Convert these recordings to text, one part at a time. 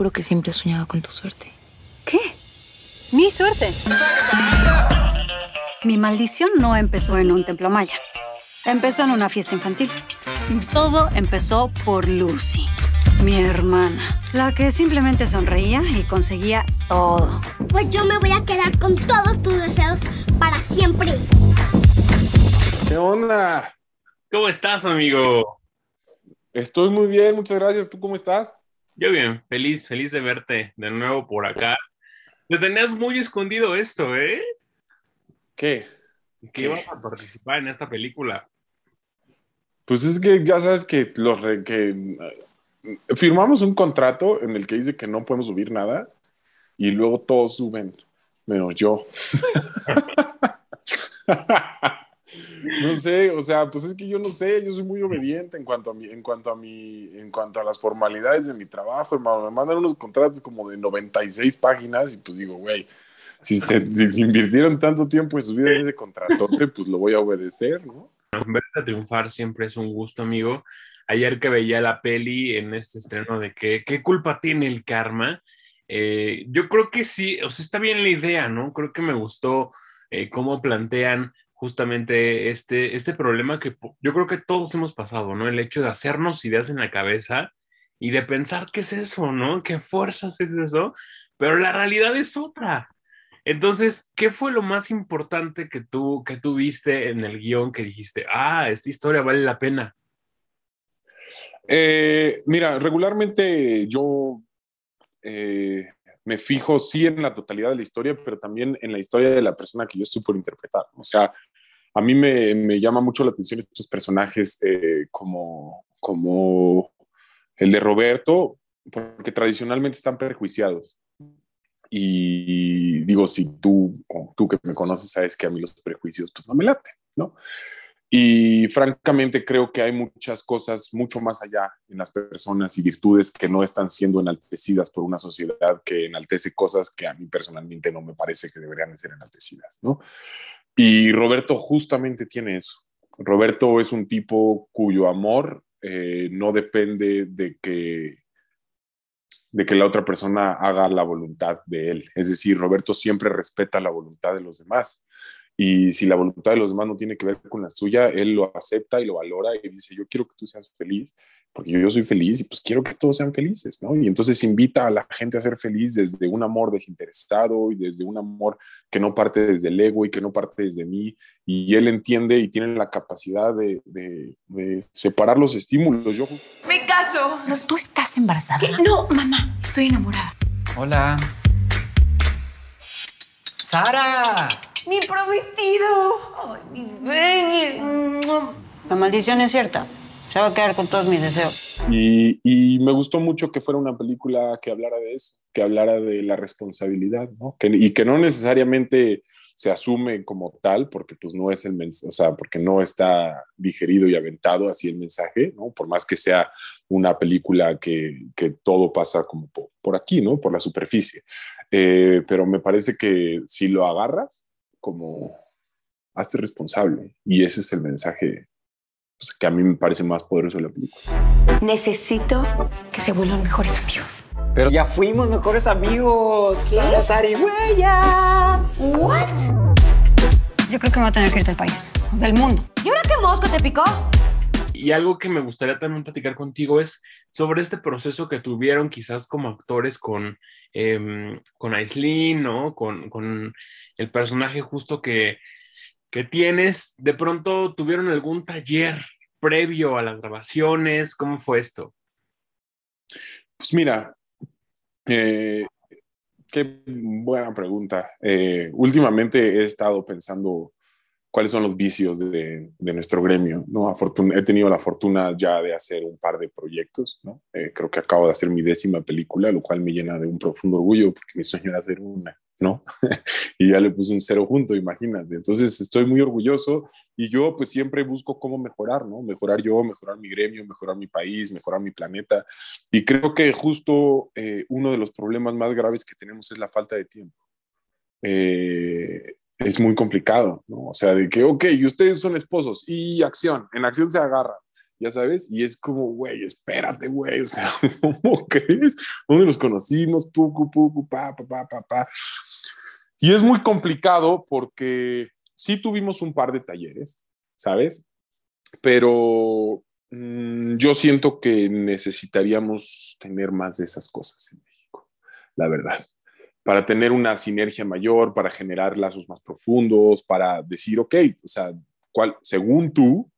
juro que siempre he soñado con tu suerte. ¿Qué? ¿Mi suerte? Mi maldición no empezó en un templo maya. Empezó en una fiesta infantil. Y todo empezó por Lucy, mi hermana, la que simplemente sonreía y conseguía todo. Pues yo me voy a quedar con todos tus deseos para siempre. ¿Qué onda? ¿Cómo estás, amigo? Estoy muy bien, muchas gracias. ¿Tú cómo estás? Yo bien, feliz, feliz de verte de nuevo por acá. Te tenías muy escondido esto, ¿eh? ¿Qué? ¿Qué ibas a participar en esta película. Pues es que ya sabes que los que eh, firmamos un contrato en el que dice que no podemos subir nada y luego todos suben, menos yo. No sé, o sea, pues es que yo no sé, yo soy muy obediente en cuanto a mi, en cuanto a mi, en cuanto a las formalidades de mi trabajo, hermano. Me mandan unos contratos como de 96 páginas y pues digo, güey, si se invirtieron tanto tiempo en su vida en ese contratote, pues lo voy a obedecer, ¿no? ver a triunfar siempre es un gusto, amigo. Ayer que veía la peli en este estreno de que, ¿qué culpa tiene el karma? Eh, yo creo que sí, o sea, está bien la idea, ¿no? Creo que me gustó eh, cómo plantean justamente este, este problema que yo creo que todos hemos pasado, ¿no? El hecho de hacernos ideas en la cabeza y de pensar qué es eso, ¿no? ¿Qué fuerzas es eso? Pero la realidad es otra. Entonces, ¿qué fue lo más importante que tú, que tú viste en el guión que dijiste, ah, esta historia vale la pena? Eh, mira, regularmente yo eh, me fijo sí en la totalidad de la historia, pero también en la historia de la persona que yo estoy por interpretar. O sea, a mí me, llama mucho la atención estos personajes eh, como, como el de Roberto, porque tradicionalmente están perjuiciados. Y digo, si tú, tú que me conoces, sabes que a mí los prejuicios pues no me laten, ¿no? Y francamente creo que hay muchas cosas mucho más allá en las personas y virtudes que no están siendo enaltecidas por una sociedad que enaltece cosas que a mí personalmente no me parece que deberían ser enaltecidas, ¿no? Y Roberto justamente tiene eso. Roberto es un tipo cuyo amor eh, no depende de que, de que la otra persona haga la voluntad de él. Es decir, Roberto siempre respeta la voluntad de los demás. Y si la voluntad de los demás no tiene que ver con la suya, él lo acepta y lo valora y dice, yo quiero que tú seas feliz, porque yo soy feliz y pues quiero que todos sean felices, ¿no? Y entonces invita a la gente a ser feliz desde un amor desinteresado y desde un amor que no parte desde el ego y que no parte desde mí. Y él entiende y tiene la capacidad de, separar los estímulos. Yo... Me caso. No, ¿Tú estás embarazada? No, mamá, estoy enamorada. Hola. Sara. Mi prometido. Ay, La maldición es cierta. Se va a quedar con todos mis deseos. Y, me gustó mucho que fuera una película que hablara de eso, que hablara de la responsabilidad, ¿no? y que no necesariamente se asume como tal, porque pues no es el porque no está digerido y aventado así el mensaje, ¿no? Por más que sea una película que, todo pasa como por, aquí, ¿no? Por la superficie. Eh, pero me parece que si lo agarras, como hazte responsable. Y ese es el mensaje pues, que a mí me parece más poderoso de la película. Necesito que se vuelvan mejores amigos. Pero ya fuimos mejores amigos. Sara y What? Yo creo que me va a tener que ir del país, del mundo. ¿Y ahora qué mosco te picó? Y algo que me gustaría también platicar contigo es sobre este proceso que tuvieron quizás como actores con, eh, con ¿no? Con, con el personaje justo que, tienes, de pronto tuvieron algún taller previo a las grabaciones, ¿cómo fue esto? Pues mira, eh, qué buena pregunta. Eh, últimamente he estado pensando cuáles son los vicios de, nuestro gremio. ¿no? he tenido la fortuna ya de hacer un par de proyectos. Eh, creo que acabo de hacer mi décima película, lo cual me llena de un profundo orgullo porque mi sueño era hacer una. ¿no? y ya le puse un cero junto, imagínate. Entonces estoy muy orgulloso y yo pues siempre busco cómo mejorar, ¿no? Mejorar yo, mejorar mi gremio, mejorar mi país, mejorar mi planeta. Y creo que justo eh, uno de los problemas más graves que tenemos es la falta de tiempo. Eh, es muy complicado, ¿no? O sea, de que, ok, y ustedes son esposos y acción, en acción se agarra, ya sabes, y es como, güey, espérate, güey, o sea, ¿cómo crees? ¿Dónde los conocimos? Pucu, pucu, pa, pa, pa, pa, pa. Y es muy complicado porque sí tuvimos un par de talleres, ¿sabes? Pero mm, yo siento que necesitaríamos tener más de esas cosas en México, la verdad, para tener una sinergia mayor, para generar lazos más profundos, para decir, ok, o sea, ¿cuál, según tú,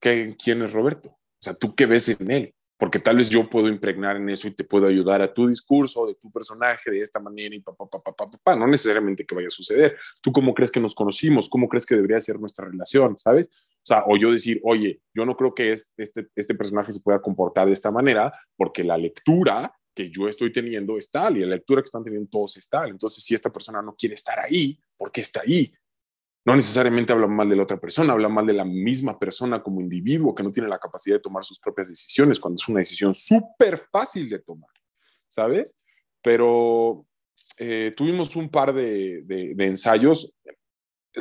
¿qué, ¿quién es Roberto? O sea, ¿tú qué ves en él? porque tal vez yo puedo impregnar en eso y te puedo ayudar a tu discurso, de tu personaje, de esta manera y papá, papá, papá, papá, no necesariamente que vaya a suceder. ¿Tú cómo crees que nos conocimos? ¿Cómo crees que debería ser nuestra relación? ¿Sabes? O sea, o yo decir, oye, yo no creo que este, este, este personaje se pueda comportar de esta manera porque la lectura que yo estoy teniendo es tal y la lectura que están teniendo todos es tal. Entonces, si esta persona no quiere estar ahí, ¿por qué está ahí? No necesariamente habla mal de la otra persona, habla mal de la misma persona como individuo que no tiene la capacidad de tomar sus propias decisiones cuando es una decisión súper fácil de tomar, ¿sabes? Pero eh, tuvimos un par de, ensayos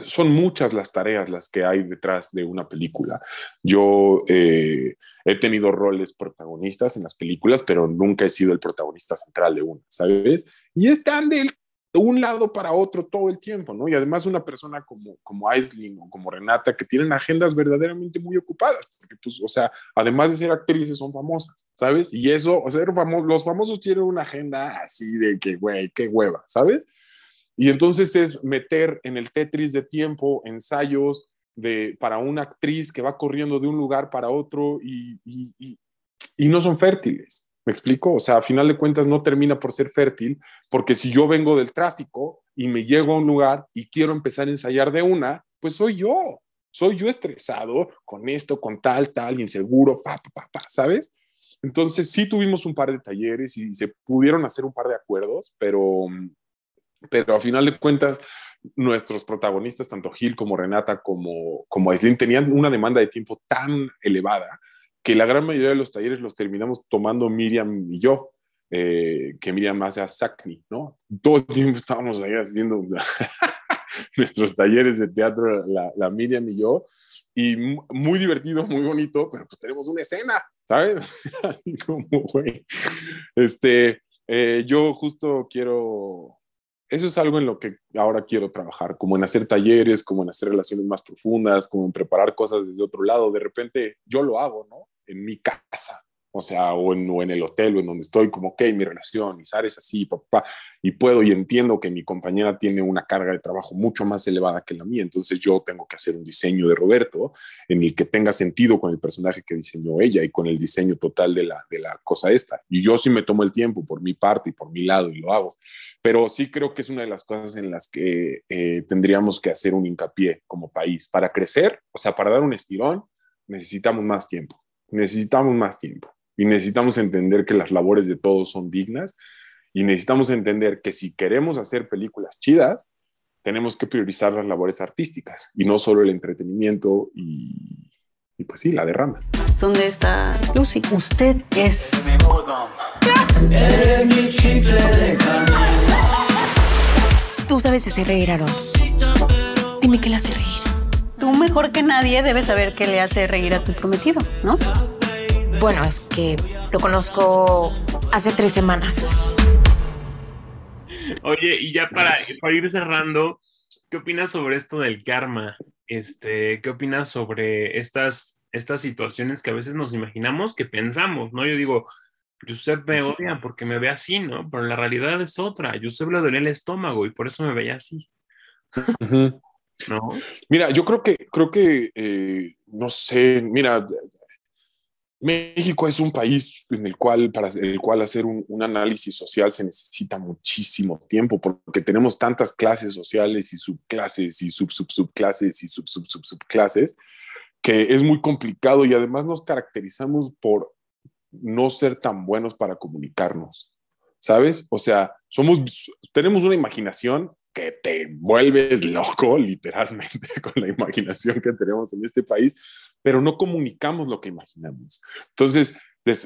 son muchas las tareas las que hay detrás de una película. Yo eh, he tenido roles protagonistas en las películas, pero nunca he sido el protagonista central de una, ¿sabes? Y están de un lado para otro todo el tiempo, ¿no? Y además una persona como, como Aisling o como Renata, que tienen agendas verdaderamente muy ocupadas, porque pues, o sea, además de ser actrices, son famosas, ¿sabes? Y eso, o sea, los famosos tienen una agenda así de que, güey, qué hueva, ¿sabes? Y entonces es meter en el Tetris de tiempo ensayos de, para una actriz que va corriendo de un lugar para otro y no son fértiles. ¿Me explico? O sea, a final de cuentas no termina por ser fértil, porque si yo vengo del tráfico y me llego a un lugar y quiero empezar a ensayar de una, pues soy yo. Soy yo estresado con esto, con tal, tal, inseguro, pa, pa, pa, ¿sabes? Entonces sí tuvimos un par de talleres y se pudieron hacer un par de acuerdos, pero, pero a final de cuentas nuestros protagonistas, tanto Gil como Renata como, como Aislin, tenían una demanda de tiempo tan elevada que la gran mayoría de los talleres los terminamos tomando Miriam y yo, eh, que Miriam hace a SACNI, ¿no? Todo el tiempo estábamos ahí haciendo nuestros talleres de teatro, la, Miriam y yo, y muy divertido, muy bonito, pero pues tenemos una escena, ¿sabes? Así como, güey. Este, eh, yo justo quiero, eso es algo en lo que ahora quiero trabajar, como en hacer talleres, como en hacer relaciones más profundas, como en preparar cosas desde otro lado. De repente yo lo hago, ¿no? en mi casa, o sea, o en, el hotel o en donde estoy, como, ok, mi relación, mis es así, papá, y puedo y entiendo que mi compañera tiene una carga de trabajo mucho más elevada que la mía, entonces yo tengo que hacer un diseño de Roberto en el que tenga sentido con el personaje que diseñó ella y con el diseño total de la, de la cosa esta. Y yo sí me tomo el tiempo por mi parte y por mi lado y lo hago, pero sí creo que es una de las cosas en las que eh, tendríamos que hacer un hincapié como país. Para crecer, o sea, para dar un estirón, necesitamos más tiempo necesitamos más tiempo y necesitamos entender que las labores de todos son dignas y necesitamos entender que si queremos hacer películas chidas, tenemos que priorizar las labores artísticas y no solo el entretenimiento y, pues sí, la derrama. ¿Dónde está Lucy? Usted es... Tú sabes hacer reír, Dime que la hace reír mejor que nadie debe saber qué le hace reír a tu prometido, ¿no? Bueno, es que lo conozco hace tres semanas. Oye, y ya para, ir cerrando, ¿qué opinas sobre esto del karma? Este, ¿Qué opinas sobre estas, estas situaciones que a veces nos imaginamos que pensamos, ¿no? Yo digo, Josep me odia porque me ve así, ¿no? Pero la realidad es otra. Josep le duele el estómago y por eso me veía así. ¿No? Mira, yo creo que creo que, eh, no sé, mira, México es un país en el cual, para el cual hacer un, análisis social se necesita muchísimo tiempo porque tenemos tantas clases sociales y subclases y sub, sub, subclases y sub, sub, subclases que es muy complicado y además nos caracterizamos por no ser tan buenos para comunicarnos, ¿sabes? O sea, somos, tenemos una imaginación que te vuelves loco literalmente con la imaginación que tenemos en este país, pero no comunicamos lo que imaginamos. Entonces,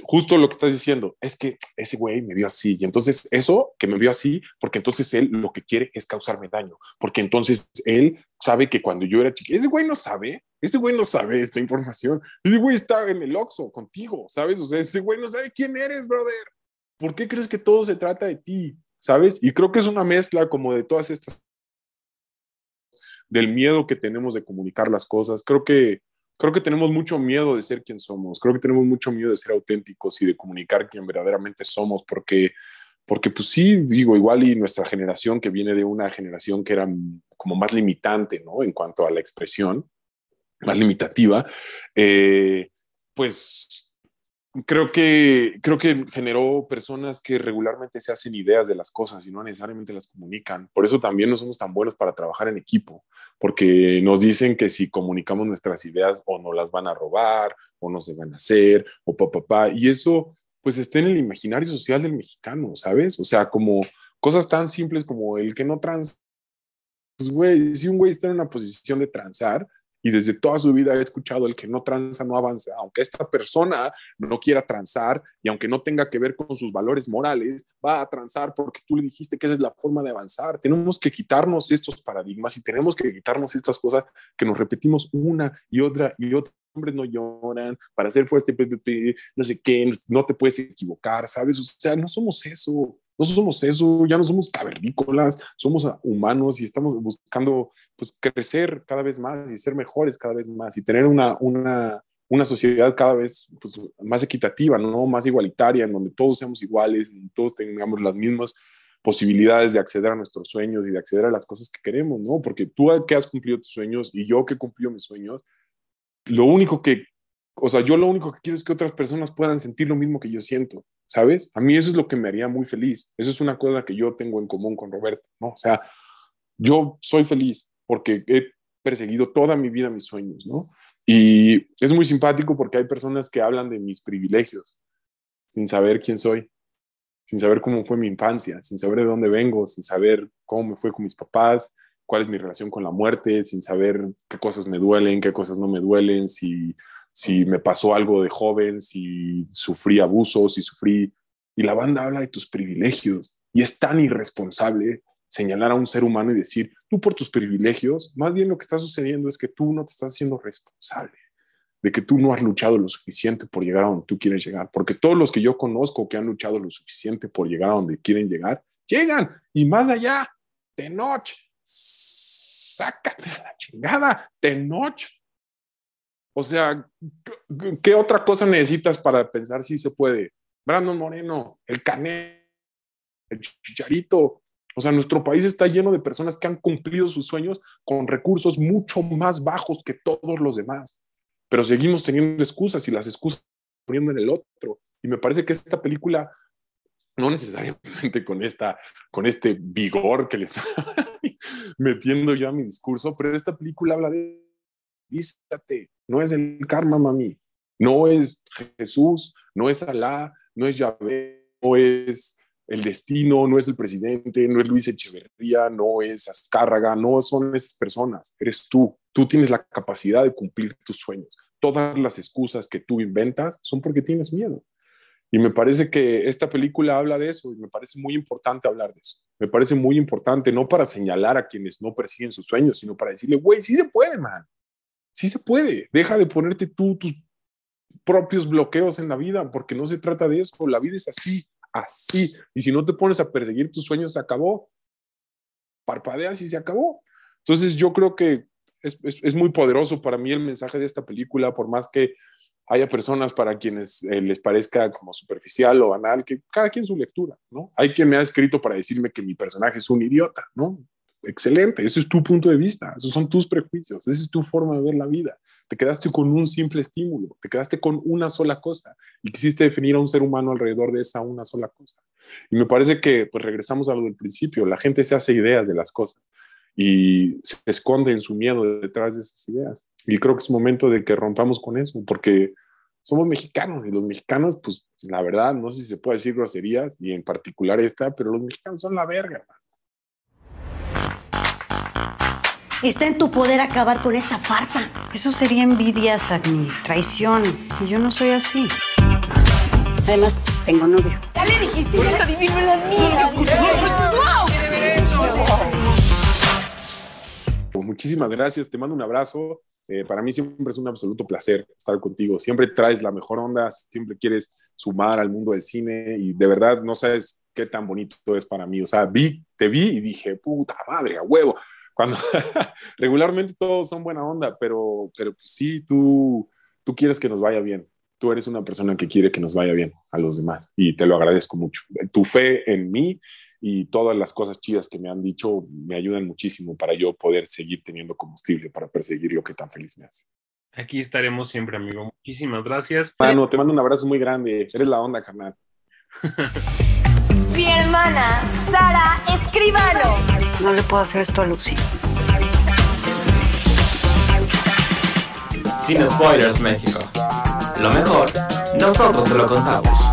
justo lo que estás diciendo es que ese güey me vio así y entonces eso que me vio así, porque entonces él lo que quiere es causarme daño, porque entonces él sabe que cuando yo era chiquito, ese güey no sabe, ese güey no sabe esta información, ese güey está en el Oxxo contigo, ¿sabes? O sea, ese güey no sabe quién eres, brother. ¿Por qué crees que todo se trata de ti? ¿sabes? Y creo que es una mezcla como de todas estas del miedo que tenemos de comunicar las cosas. Creo que creo que tenemos mucho miedo de ser quien somos. Creo que tenemos mucho miedo de ser auténticos y de comunicar quién verdaderamente somos porque porque pues sí, digo, igual y nuestra generación que viene de una generación que era como más limitante, ¿no? En cuanto a la expresión, más limitativa, eh, pues creo que, creo que generó personas que regularmente se hacen ideas de las cosas y no necesariamente las comunican. Por eso también no somos tan buenos para trabajar en equipo, porque nos dicen que si comunicamos nuestras ideas o no las van a robar o no se van a hacer o papá, pa, pa, y eso pues está en el imaginario social del mexicano, ¿sabes? O sea, como cosas tan simples como el que no trans, pues güey, si un güey está en una posición de transar, y desde toda su vida he escuchado el que no tranza no avanza, aunque esta persona no quiera transar y aunque no tenga que ver con sus valores morales, va a transar porque tú le dijiste que esa es la forma de avanzar. Tenemos que quitarnos estos paradigmas y tenemos que quitarnos estas cosas que nos repetimos una y otra y otra. Hombres no lloran, para ser fuerte, no sé qué, no te puedes equivocar, ¿sabes? O sea, no somos eso. No somos eso, ya no somos cavernícolas, somos humanos y estamos buscando pues, crecer cada vez más y ser mejores cada vez más y tener una, una, sociedad cada vez pues, más equitativa, ¿no? más igualitaria, en donde todos seamos iguales, todos tengamos las mismas posibilidades de acceder a nuestros sueños y de acceder a las cosas que queremos, ¿no? Porque tú que has cumplido tus sueños y yo que he cumplido mis sueños, lo único que o sea, yo lo único que quiero es que otras personas puedan sentir lo mismo que yo siento, ¿sabes? A mí eso es lo que me haría muy feliz. Eso es una cosa que yo tengo en común con Roberto, ¿no? O sea, yo soy feliz porque he perseguido toda mi vida mis sueños, ¿no? Y es muy simpático porque hay personas que hablan de mis privilegios sin saber quién soy, sin saber cómo fue mi infancia, sin saber de dónde vengo, sin saber cómo me fue con mis papás, cuál es mi relación con la muerte, sin saber qué cosas me duelen, qué cosas no me duelen, si si me pasó algo de joven, si sufrí abusos, si sufrí... Y la banda habla de tus privilegios y es tan irresponsable señalar a un ser humano y decir, tú por tus privilegios, más bien lo que está sucediendo es que tú no te estás haciendo responsable, de que tú no has luchado lo suficiente por llegar a donde tú quieres llegar, porque todos los que yo conozco que han luchado lo suficiente por llegar a donde quieren llegar, llegan y más allá, Tenoch, sácate a la chingada, Tenoch o sea, ¿qué otra cosa necesitas para pensar si se puede? Brandon Moreno, el Canel el Chicharito. O sea, nuestro país está lleno de personas que han cumplido sus sueños con recursos mucho más bajos que todos los demás. Pero seguimos teniendo excusas y las excusas poniendo en el otro. Y me parece que esta película, no necesariamente con, esta, con este vigor que le está metiendo yo a mi discurso, pero esta película habla de no es el karma, mami, no es Jesús, no es Alá, no es Yahvé, no es el destino, no es el presidente, no es Luis Echeverría, no es Azcárraga, no son esas personas, eres tú. Tú tienes la capacidad de cumplir tus sueños. Todas las excusas que tú inventas son porque tienes miedo. Y me parece que esta película habla de eso y me parece muy importante hablar de eso. Me parece muy importante no para señalar a quienes no persiguen sus sueños, sino para decirle, güey, sí se puede, man. Sí se puede. Deja de ponerte tú tus propios bloqueos en la vida, porque no se trata de eso. La vida es así, así. Y si no te pones a perseguir tus sueños, se acabó. Parpadeas y se acabó. Entonces yo creo que es, muy poderoso para mí el mensaje de esta película, por más que haya personas para quienes eh, les parezca como superficial o banal, que cada quien su lectura, ¿no? Hay quien me ha escrito para decirme que mi personaje es un idiota, ¿no? excelente, ese es tu punto de vista, esos son tus prejuicios, esa es tu forma de ver la vida. Te quedaste con un simple estímulo, te quedaste con una sola cosa y quisiste definir a un ser humano alrededor de esa una sola cosa. Y me parece que, pues regresamos a lo del principio, la gente se hace ideas de las cosas y se esconde en su miedo detrás de esas ideas. Y creo que es momento de que rompamos con eso, porque somos mexicanos y los mexicanos, pues la verdad, no sé si se puede decir groserías y en particular esta, pero los mexicanos son la verga. Está en tu poder acabar con esta farsa. Eso sería envidia, Sagni. Traición. Y yo no soy así. Además, tengo novio. Ya le dijiste, ya le adivino pues Muchísimas gracias, te mando un abrazo. Eh, para mí siempre es un absoluto placer estar contigo. Siempre traes la mejor onda, siempre quieres sumar al mundo del cine y de verdad no sabes qué tan bonito es para mí. O sea, vi, te vi y dije, puta madre, a huevo. Cuando regularmente todos son buena onda, pero, pero pues sí, tú, tú quieres que nos vaya bien. Tú eres una persona que quiere que nos vaya bien a los demás y te lo agradezco mucho. Tu fe en mí y todas las cosas chidas que me han dicho me ayudan muchísimo para yo poder seguir teniendo combustible para perseguir lo que tan feliz me hace. Aquí estaremos siempre, amigo. Muchísimas gracias. Mano, te mando un abrazo muy grande. Eres la onda, carnal. Mi hermana, Sara no le puedo hacer esto a Lucy. Sin Spoilers México. Lo mejor, nosotros te lo contamos.